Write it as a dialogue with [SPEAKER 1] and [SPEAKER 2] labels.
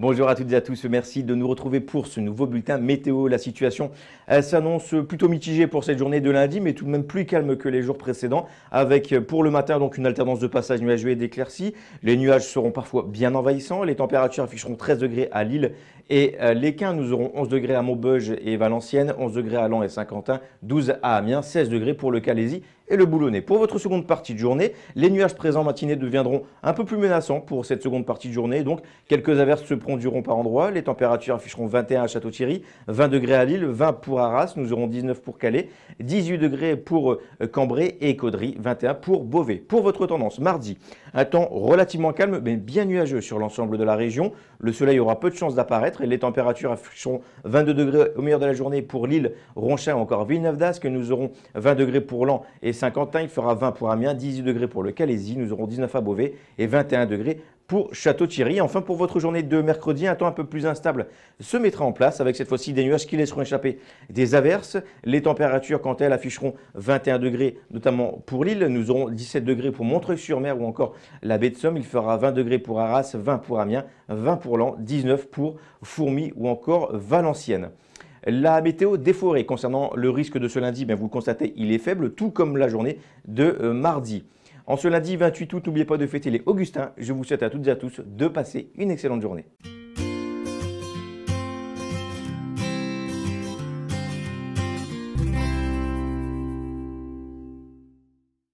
[SPEAKER 1] Bonjour à toutes et à tous, merci de nous retrouver pour ce nouveau bulletin météo. La situation s'annonce plutôt mitigée pour cette journée de lundi, mais tout de même plus calme que les jours précédents, avec pour le matin donc une alternance de passages nuageux et d'éclaircies. Les nuages seront parfois bien envahissants, les températures afficheront 13 degrés à Lille et euh, les 15, nous aurons 11 degrés à Maubeuge et Valenciennes, 11 degrés à Lens et Saint-Quentin, 12 à Amiens, 16 degrés pour le Calaisie et le Boulonnais. Pour votre seconde partie de journée, les nuages présents matinés deviendront un peu plus menaçants pour cette seconde partie de journée. Donc, quelques averses se produiront par endroits. Les températures afficheront 21 à Château-Thierry, 20 degrés à Lille, 20 pour Arras, nous aurons 19 pour Calais, 18 degrés pour euh, Cambrai et Caudry, 21 pour Beauvais. Pour votre tendance, mardi, un temps relativement calme mais bien nuageux sur l'ensemble de la région. Le soleil aura peu de chances d'apparaître les températures afficheront 22 degrés au meilleur de la journée pour Lille, Ronchin, encore Villeneuve-d'Ascq. Nous aurons 20 degrés pour Lens et Saint-Quentin. Il fera 20 pour Amiens, 18 degrés pour le Calaisie. Nous aurons 19 à Beauvais et 21 degrés pour Château-Thierry. Enfin, pour votre journée de mercredi, un temps un peu plus instable se mettra en place avec cette fois-ci des nuages qui laisseront échapper des averses. Les températures, quant à elles, afficheront 21 degrés, notamment pour l'île. Nous aurons 17 degrés pour Montreuil-sur-Mer ou encore la baie de Somme. Il fera 20 degrés pour Arras, 20 pour Amiens, 20 pour Lan, 19 pour Fourmi ou encore Valenciennes. La météo des forêts concernant le risque de ce lundi, ben, vous le constatez, il est faible, tout comme la journée de mardi. En ce lundi 28 août, n'oubliez pas de fêter les Augustins. Je vous souhaite à toutes et à tous de passer une excellente journée.